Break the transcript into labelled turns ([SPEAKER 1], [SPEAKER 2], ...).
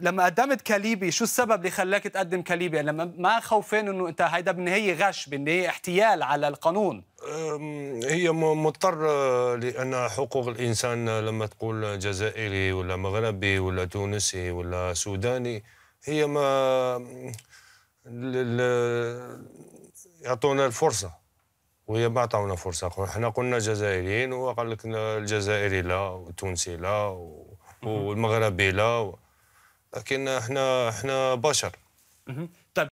[SPEAKER 1] لما قدمت كاليبي شو السبب اللي خلاك تقدم كاليبي يعني لما ما خوفان انه انت هيدا بالنهايه غش بالنهايه احتيال على القانون
[SPEAKER 2] هي مضطرة آه، لأن حقوق الإنسان لما تقول جزائري ولا مغربي ولا تونسي ولا سوداني هي ما يعطونا الفرصة وهي ما عطاونا فرصة احنا قلنا جزائريين وقال لك الجزائري لا والتونسي لا والمغربي لا لكن احنا احنا بشر
[SPEAKER 3] طيب